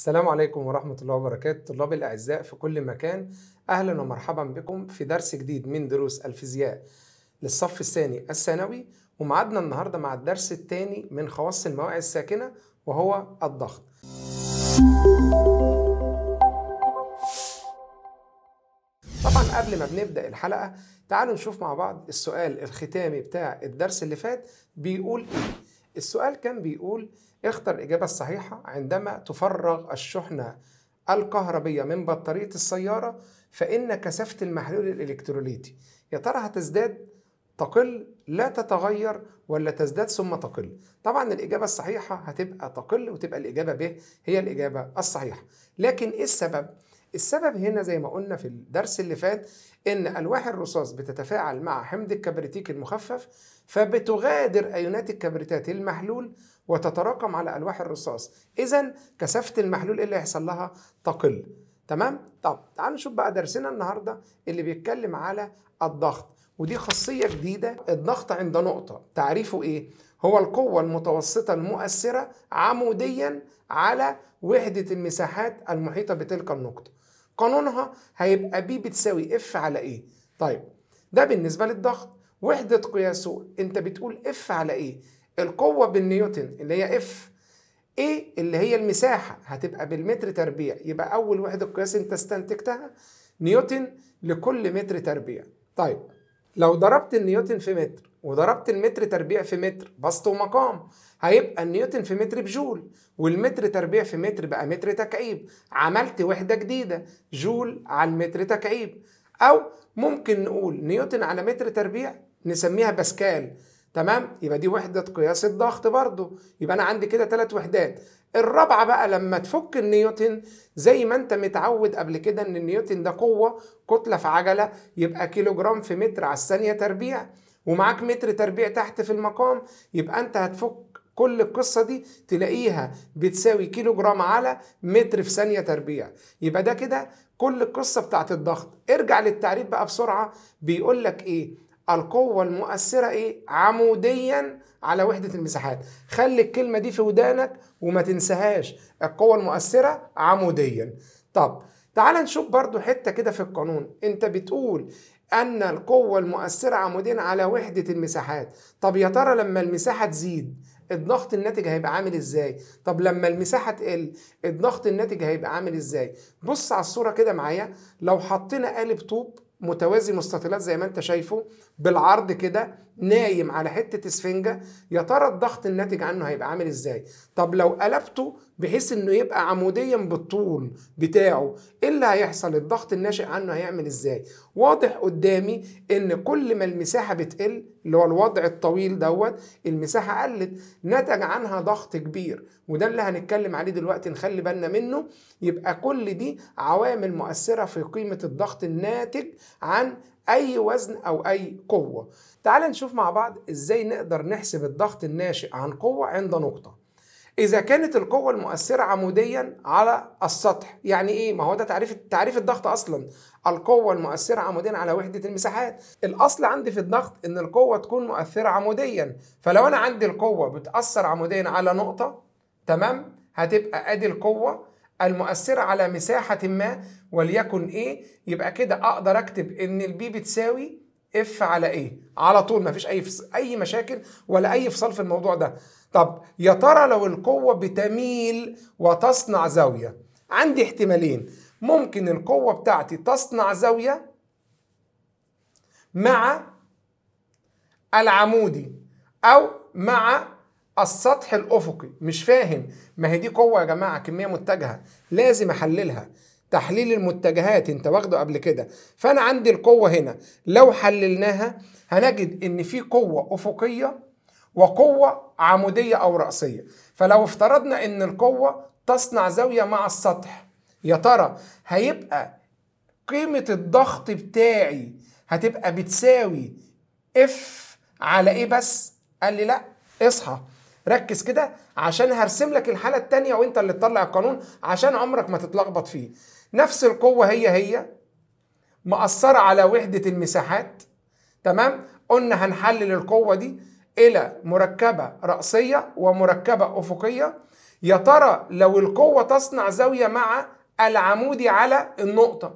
السلام عليكم ورحمة الله وبركاته طلابي الأعزاء في كل مكان أهلا ومرحبا بكم في درس جديد من دروس الفيزياء للصف الثاني الثانوي ومعادنا النهاردة مع الدرس الثاني من خواص المواعي الساكنة وهو الضغط طبعا قبل ما بنبدأ الحلقة تعالوا نشوف مع بعض السؤال الختامي بتاع الدرس اللي فات بيقول إيه السؤال كان بيقول اختر الإجابة الصحيحة عندما تفرغ الشحنة الكهربية من بطارية السيارة فإن كثافة المحلول الإلكتروليتي يا ترى هتزداد تقل لا تتغير ولا تزداد ثم تقل طبعا الإجابة الصحيحة هتبقى تقل وتبقى الإجابة ب هي الإجابة الصحيحة لكن إيه السبب؟ السبب هنا زي ما قلنا في الدرس اللي فات ان الواح الرصاص بتتفاعل مع حمض الكبريتيك المخفف فبتغادر ايونات الكبريتات المحلول وتتراكم على الواح الرصاص اذا كثافه المحلول ايه اللي هيحصل لها تقل تمام طب تعالوا نشوف بقى درسنا النهارده اللي بيتكلم على الضغط ودي خاصيه جديده الضغط عند نقطه تعريفه ايه هو القوة المتوسطة المؤثرة عموديا على وحدة المساحات المحيطة بتلك النقطة قانونها هيبقى بي بتساوي اف على ايه طيب ده بالنسبه للضغط وحده قياسه انت بتقول اف على ايه القوه بالنيوتن اللي هي اف ايه اللي هي المساحه هتبقى بالمتر تربيع يبقى اول وحده قياس انت استنتجتها نيوتن لكل متر تربيع طيب لو ضربت النيوتن في متر وضربت المتر تربيع في متر بسط ومقام هيبقى النيوتن في متر بجول والمتر تربيع في متر بقى متر تكعيب عملت وحدة جديدة جول على المتر تكعيب أو ممكن نقول نيوتن على متر تربيع نسميها باسكال تمام يبقى دي وحدة قياس الضغط برضو يبقى أنا عندي كده ثلاث وحدات الرابعة بقى لما تفك النيوتن زي ما انت متعود قبل كده ان النيوتن ده قوة كتلة في عجلة يبقى كيلو جرام في متر على الثانية تربيع ومعاك متر تربيع تحت في المقام يبقى انت هتفك كل القصة دي تلاقيها بتساوي كيلو جرام على متر في ثانية تربيع يبقى ده كده كل القصة بتاعت الضغط ارجع للتعريف بقى بسرعة بيقول لك ايه القوة المؤثرة ايه عموديا على وحدة المساحات خلي الكلمة دي في ودانك وما تنساهاش القوة المؤثرة عموديا طب تعال نشوف برضو حتة كده في القانون انت بتقول أن القوة المؤثرة عمودين على وحدة المساحات طب يا ترى لما المساحة تزيد الضغط الناتج هيبقى عامل ازاي طب لما المساحه تقل الضغط الناتج هيبقى عامل ازاي بص على الصوره كده معايا لو حطينا قالب طوب متوازي مستطيلات زي ما انت شايفه بالعرض كده نايم على حته اسفنجه يا ترى الضغط الناتج عنه هيبقى عامل ازاي طب لو قلبته بحيث انه يبقى عموديا بالطول بتاعه ايه اللي هيحصل الضغط الناشئ عنه هيعمل ازاي واضح قدامي ان كل ما المساحه بتقل اللي هو الوضع الطويل دوت المساحه قلت نتج عنها ضغط كبير وده اللي هنتكلم عليه دلوقتي نخلي بالنا منه يبقى كل دي عوامل مؤثره في قيمه الضغط الناتج عن اي وزن او اي قوه تعال نشوف مع بعض ازاي نقدر نحسب الضغط الناشئ عن قوه عند نقطه اذا كانت القوه المؤثره عموديا على السطح يعني ايه ما هو ده تعريف تعريف الضغط اصلا القوه المؤثره عموديا على وحده المساحات الاصل عندي في الضغط ان القوه تكون مؤثره عموديا فلو انا عندي القوه بتاثر عموديا على نقطه تمام هتبقى ادي القوه المؤثره على مساحه ما وليكن ايه يبقى كده اقدر اكتب ان البي بتساوي اف على ايه على طول مفيش اي اي مشاكل ولا اي فصال في الموضوع ده طب يا ترى لو القوة بتميل وتصنع زاوية عندي احتمالين ممكن القوة بتاعتي تصنع زاوية مع العمودي أو مع السطح الأفقي مش فاهم ما هي دي قوة يا جماعة كمية متجهة لازم أحللها تحليل المتجهات انت واخده قبل كده فأنا عندي القوة هنا لو حللناها هنجد إن في قوة أفقية وقوة عمودية أو رأسية فلو افترضنا أن القوة تصنع زاوية مع السطح يا ترى هيبقى قيمة الضغط بتاعي هتبقى بتساوي اف على ايه بس قال لي لا اصحى ركز كده عشان هرسم لك الحالة التانية وانت اللي تطلع القانون عشان عمرك ما تتلخبط فيه نفس القوة هي هي مأثرة على وحدة المساحات تمام قلنا هنحلل القوة دي إلى مركبة رأسية ومركبة أفقية يا ترى لو القوة تصنع زاوية مع العمودي على النقطة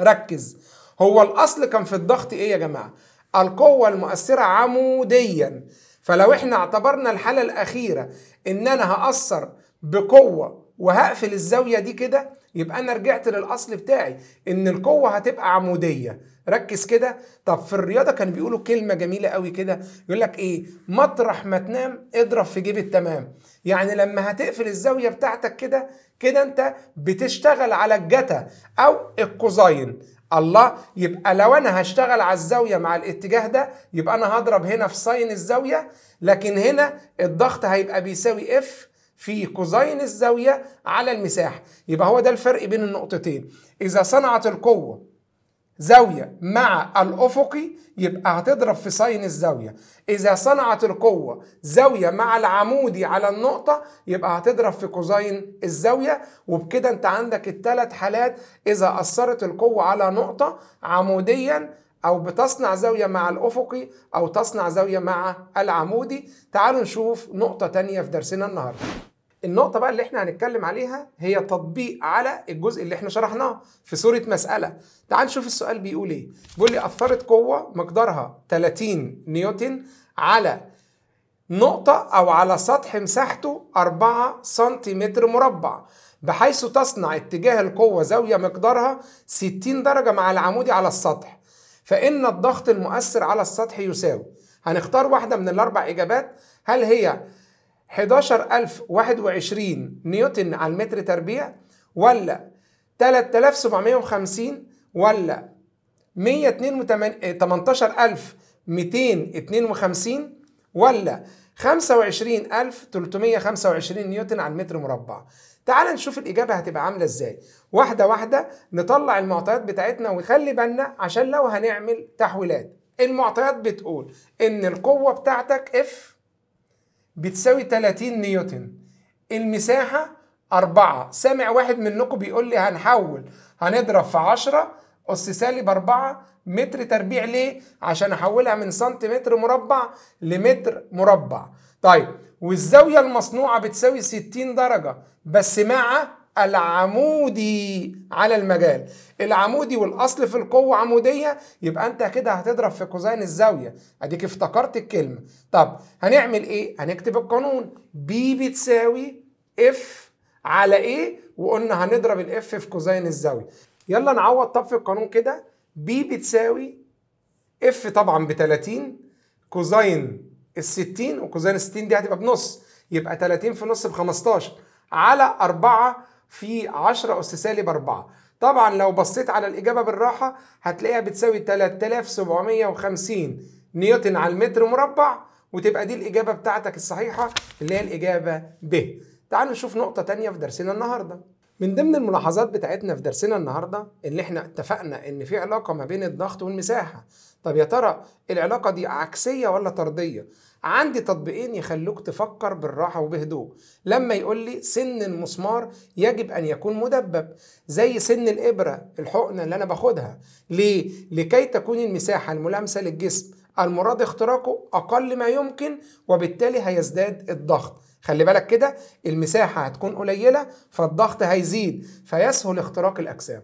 ركز هو الأصل كان في الضغط إيه يا جماعة القوة المؤثرة عموديا فلو احنا اعتبرنا الحالة الأخيرة إن أنا هأثر بقوة وهقفل الزاوية دي كده يبقى انا رجعت للاصل بتاعي ان القوه هتبقى عموديه ركز كده طب في الرياضه كان بيقولوا كلمه جميله قوي كده يقول لك ايه مطرح ما تنام اضرب في جيب التمام يعني لما هتقفل الزاويه بتاعتك كده كده انت بتشتغل على الجتا او الكوزاين الله يبقى لو انا هشتغل على الزاويه مع الاتجاه ده يبقى انا هضرب هنا في ساين الزاويه لكن هنا الضغط هيبقى بيساوي اف في كوزين الزاوية على المساحة يبقى هو ده الفرق بين النقطتين إذا صنعت القوة زاوية مع الأفقي يبقى هتضرب في ساين الزاوية إذا صنعت القوة زاوية مع العمودي على النقطة يبقى هتضرب في كوزين الزاوية وبكده أنت عندك الثلاث حالات إذا أثرت القوة على نقطة عموديا او بتصنع زاويه مع الافقي او تصنع زاويه مع العمودي تعالوا نشوف نقطه تانية في درسنا النهارده النقطة بقى اللي احنا هنتكلم عليها هي تطبيق على الجزء اللي احنا شرحناه في صورة مسألة تعال نشوف السؤال بيقول ايه بيقول لي أثرت قوة مقدارها 30 نيوتن على نقطة أو على سطح مساحته 4 سنتيمتر مربع بحيث تصنع اتجاه القوة زاوية مقدارها 60 درجة مع العمودي على السطح فإن الضغط المؤثر على السطح يساوي هنختار واحدة من الأربع إجابات هل هي 11021 نيوتن على المتر تربيع ولا 3750 ولا 18252 ولا 25325 نيوتن على المتر مربع تعال نشوف الإجابة هتبقى عاملة إزاي واحدة واحدة نطلع المعطيات بتاعتنا ونخلي بالنا عشان لو هنعمل تحويلات المعطيات بتقول إن القوة بتاعتك اف بتساوي 30 نيوتن المساحة 4 سامع واحد منكم بيقول لي هنحول هنضرب في 10 أس سالب 4 متر تربيع ليه؟ عشان أحولها من سنتيمتر مربع لمتر مربع طيب والزاوية المصنوعة بتساوي 60 درجة بس مع العمودي على المجال العمودي والاصل في القوه عموديه يبقى انت كده هتضرب في كوزين الزاويه اديك افتكرت الكلمه طب هنعمل ايه هنكتب القانون بي بتساوي اف على ايه وقلنا هنضرب الاف في كوزين الزاويه يلا نعوض طب في القانون كده بي بتساوي اف طبعا ب 30 كوزين ال 60 وكوزين ال 60 دي هتبقى بنص يبقى 30 في نص ب 15 على 4 في 10 أس سالب 4 طبعا لو بصيت على الإجابة بالراحة هتلاقيها بتساوي 3750 نيوتن على المتر مربع وتبقى دي الإجابة بتاعتك الصحيحة اللي هي الإجابة ب تعالوا نشوف نقطة تانية في درسنا النهاردة من ضمن الملاحظات بتاعتنا في درسنا النهارده ان احنا اتفقنا ان في علاقه ما بين الضغط والمساحه طب يا ترى العلاقه دي عكسيه ولا طرديه عندي تطبيقين يخلوك تفكر بالراحه وبهدوء لما يقول لي سن المسمار يجب ان يكون مدبب زي سن الابره الحقنه اللي انا باخدها ليه لكي تكون المساحه الملامسه للجسم المراد اختراقه اقل ما يمكن وبالتالي هيزداد الضغط خلي بالك كده المساحة هتكون قليلة فالضغط هيزيد فيسهل اختراق الأجسام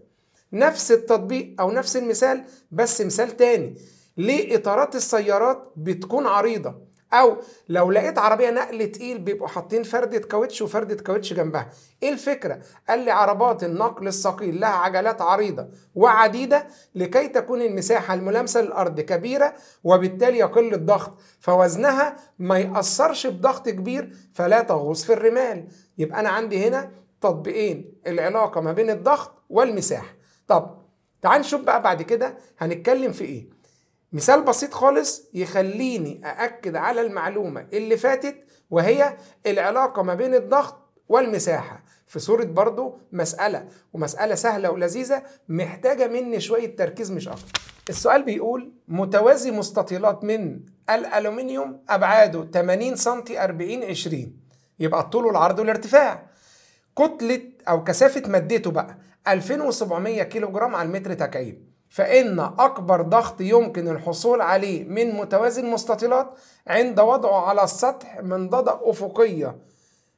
نفس التطبيق أو نفس المثال بس مثال تاني ليه إطارات السيارات بتكون عريضة او لو لقيت عربيه نقل تقيل بيبقوا حاطين فرده كاوتش وفرده كاوتش جنبها ايه الفكره قال لي عربات النقل الثقيل لها عجلات عريضه وعديده لكي تكون المساحه الملامسه للارض كبيره وبالتالي يقل الضغط فوزنها ما ياثرش بضغط كبير فلا تغوص في الرمال يبقى انا عندي هنا تطبيقين العلاقه ما بين الضغط والمساحه طب تعال نشوف بقى بعد كده هنتكلم في ايه مثال بسيط خالص يخليني أأكد على المعلومة اللي فاتت وهي العلاقة ما بين الضغط والمساحة في صورة برضو مسألة ومسألة سهلة ولذيذة محتاجة مني شوية تركيز مش أكتر السؤال بيقول متوازي مستطيلات من الألومنيوم أبعاده 80 سم 40 20 يبقى الطول والعرض والارتفاع كتلة أو كثافة مادته بقى 2700 كيلو جرام على المتر تكعيب فإن أكبر ضغط يمكن الحصول عليه من متوازي المستطيلات عند وضعه على السطح منضدة أفقية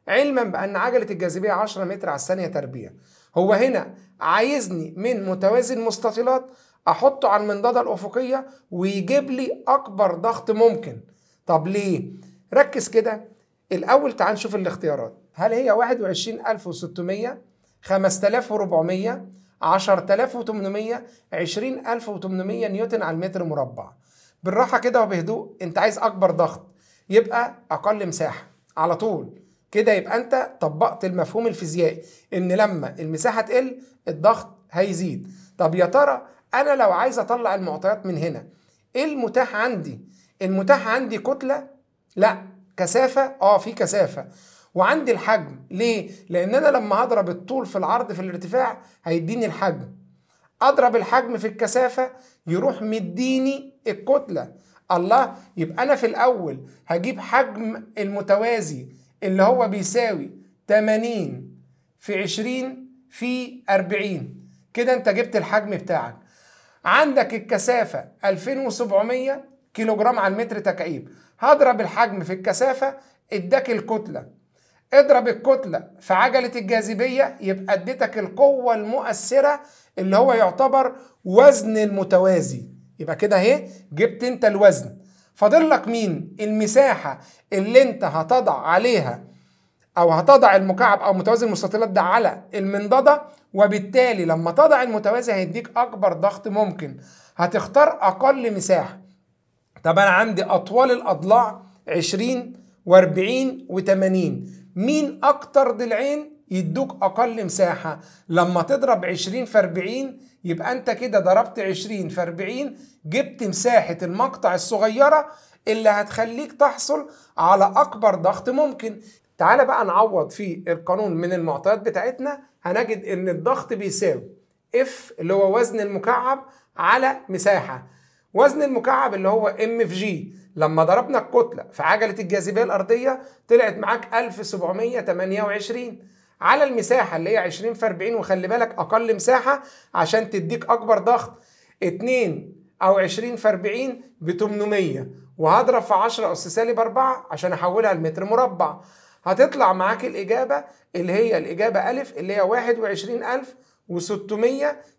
علما بأن عجلة الجاذبية 10 متر على الثانية تربيع هو هنا عايزني من متوازي المستطيلات أحطه على المنضدة الأفقية ويجيب لي أكبر ضغط ممكن طب ليه؟ ركز كده الأول تعال نشوف الاختيارات هل هي 21600 5400 10800 20800 نيوتن على المتر مربع بالراحه كده وبهدوء انت عايز اكبر ضغط يبقى اقل مساحه على طول كده يبقى انت طبقت المفهوم الفيزيائي ان لما المساحه تقل الضغط هيزيد طب يا ترى انا لو عايز اطلع المعطيات من هنا ايه المتاح عندي المتاح عندي كتله لا كثافه اه في كثافه وعندي الحجم ليه؟ لأن أنا لما أضرب الطول في العرض في الارتفاع هيديني الحجم أضرب الحجم في الكثافة يروح مديني الكتلة الله يبقى أنا في الأول هجيب حجم المتوازي اللي هو بيساوي 80 في 20 في 40 كده أنت جبت الحجم بتاعك عندك الكثافة 2700 كيلو جرام على المتر تكعيب هضرب الحجم في الكثافة اداك الكتلة اضرب الكتلة في عجلة الجاذبية يبقى اديتك القوة المؤثرة اللي هو يعتبر وزن المتوازي يبقى كده اهي جبت انت الوزن فاضل لك مين المساحة اللي انت هتضع عليها او هتضع المكعب او متوازي المستطيلات ده على المنضدة وبالتالي لما تضع المتوازي هيديك اكبر ضغط ممكن هتختار اقل مساحة طب انا عندي اطوال الاضلاع 20 و40 و80 مين اكتر ضلعين يدوك اقل مساحة لما تضرب 20 في 40 يبقى انت كده ضربت 20 في 40 جبت مساحة المقطع الصغيرة اللي هتخليك تحصل على اكبر ضغط ممكن تعال بقى نعوض في القانون من المعطيات بتاعتنا هنجد ان الضغط بيساوي اف اللي هو وزن المكعب على مساحه وزن المكعب اللي هو ام في جي لما ضربنا الكتله في عجله الجاذبيه الارضيه طلعت معاك 1728 على المساحه اللي هي 20 في 40 وخلي بالك اقل مساحه عشان تديك اكبر ضغط 2 او 20 في 40 ب 800 وهضرب في 10 اس سالب 4 عشان احولها لمتر مربع هتطلع معاك الاجابه اللي هي الاجابه ا اللي هي 21000 و600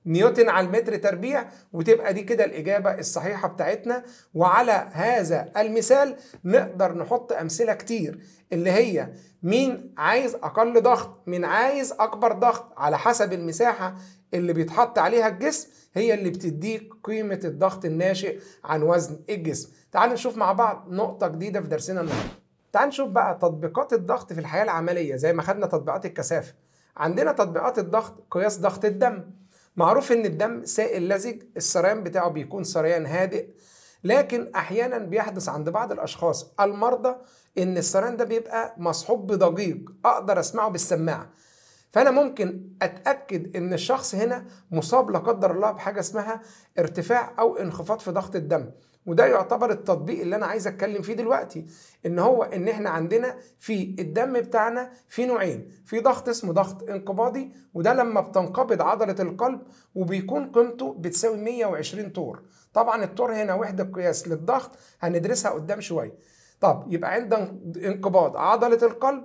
نيوتن على المتر تربيع وتبقى دي كده الإجابة الصحيحة بتاعتنا وعلى هذا المثال نقدر نحط أمثلة كتير اللي هي مين عايز أقل ضغط مين عايز أكبر ضغط على حسب المساحة اللي بيتحط عليها الجسم هي اللي بتديك قيمة الضغط الناشئ عن وزن الجسم تعال نشوف مع بعض نقطة جديدة في درسنا النهاردة تعال نشوف بقى تطبيقات الضغط في الحياة العملية زي ما خدنا تطبيقات الكثافة عندنا تطبيقات الضغط قياس ضغط الدم معروف ان الدم سائل لزج السريان بتاعه بيكون سريان هادئ لكن احيانا بيحدث عند بعض الاشخاص المرضى ان السريان ده بيبقى مصحوب بدقيق اقدر اسمعه بالسماعه فانا ممكن اتاكد ان الشخص هنا مصاب لا قدر الله بحاجه اسمها ارتفاع او انخفاض في ضغط الدم وده يعتبر التطبيق اللي انا عايز اتكلم فيه دلوقتي ان هو ان احنا عندنا في الدم بتاعنا في نوعين في ضغط اسمه ضغط انقباضي وده لما بتنقبض عضله القلب وبيكون قيمته بتساوي 120 طور طبعا التور هنا وحده قياس للضغط هندرسها قدام شويه طب يبقى عندنا انقباض عضله القلب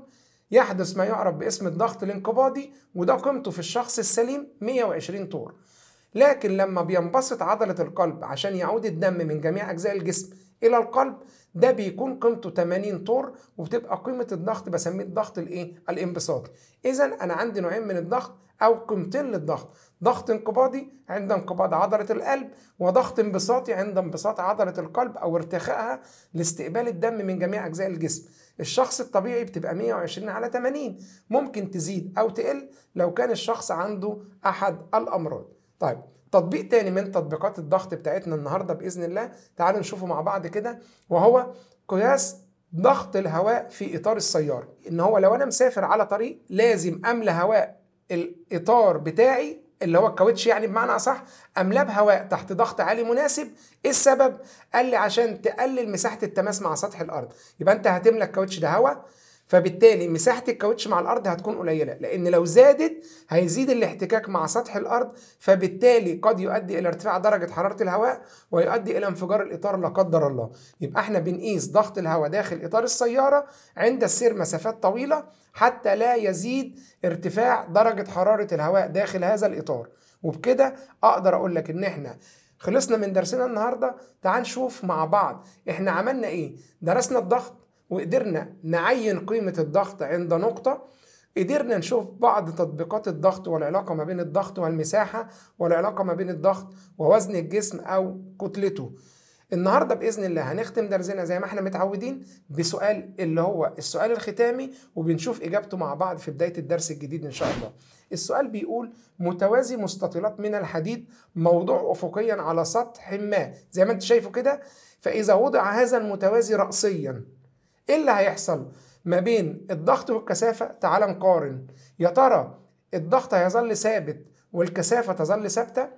يحدث ما يعرف باسم الضغط الانقباضي وده قيمته في الشخص السليم 120 طور لكن لما بينبسط عضلة القلب عشان يعود الدم من جميع أجزاء الجسم إلى القلب ده بيكون قيمته 80 طور وبتبقى قيمة الضغط بسميه الضغط الإيه؟ الانبساطي. إذا أنا عندي نوعين من الضغط أو قيمتين للضغط، ضغط انقباضي عند انقباض عضلة القلب وضغط انبساطي عند انبساط عضلة القلب أو ارتخائها لاستقبال الدم من جميع أجزاء الجسم. الشخص الطبيعي بتبقى 120 على 80 ممكن تزيد أو تقل لو كان الشخص عنده أحد الأمراض. طيب تطبيق تاني من تطبيقات الضغط بتاعتنا النهارده باذن الله تعالوا نشوفه مع بعض كده وهو قياس ضغط الهواء في اطار السياره ان هو لو انا مسافر على طريق لازم املى هواء الاطار بتاعي اللي هو الكاوتش يعني بمعنى اصح املاه بهواء تحت ضغط عالي مناسب ايه السبب قال لي عشان تقلل مساحه التماس مع سطح الارض يبقى انت هتملى الكاوتش ده هواء فبالتالي مساحه الكاوتش مع الارض هتكون قليله لان لو زادت هيزيد الاحتكاك مع سطح الارض فبالتالي قد يؤدي الى ارتفاع درجه حراره الهواء ويؤدي الى انفجار الاطار لا قدر الله يبقى احنا بنقيس ضغط الهواء داخل اطار السياره عند السير مسافات طويله حتى لا يزيد ارتفاع درجه حراره الهواء داخل هذا الاطار وبكده اقدر اقول لك ان احنا خلصنا من درسنا النهارده تعال نشوف مع بعض احنا عملنا ايه درسنا الضغط وقدرنا نعين قيمة الضغط عند نقطة قدرنا نشوف بعض تطبيقات الضغط والعلاقة ما بين الضغط والمساحة والعلاقة ما بين الضغط ووزن الجسم أو كتلته النهاردة بإذن الله هنختم درسنا زي ما احنا متعودين بسؤال اللي هو السؤال الختامي وبنشوف إجابته مع بعض في بداية الدرس الجديد إن شاء الله السؤال بيقول متوازي مستطيلات من الحديد موضوع أفقيا على سطح ما زي ما انت شايفه كده فإذا وضع هذا المتوازي رأسيا ايه اللي هيحصل ما بين الضغط والكثافة تعال نقارن يا ترى الضغط هيظل ثابت والكثافة تظل ثابتة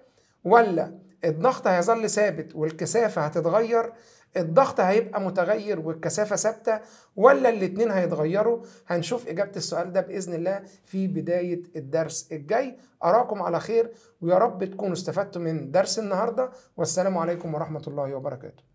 ولا الضغط هيظل ثابت والكثافة هتتغير الضغط هيبقى متغير والكثافة ثابتة ولا الاتنين هيتغيروا هنشوف إجابة السؤال ده بإذن الله في بداية الدرس الجاي أراكم على خير ويا رب تكونوا استفدتوا من درس النهاردة والسلام عليكم ورحمة الله وبركاته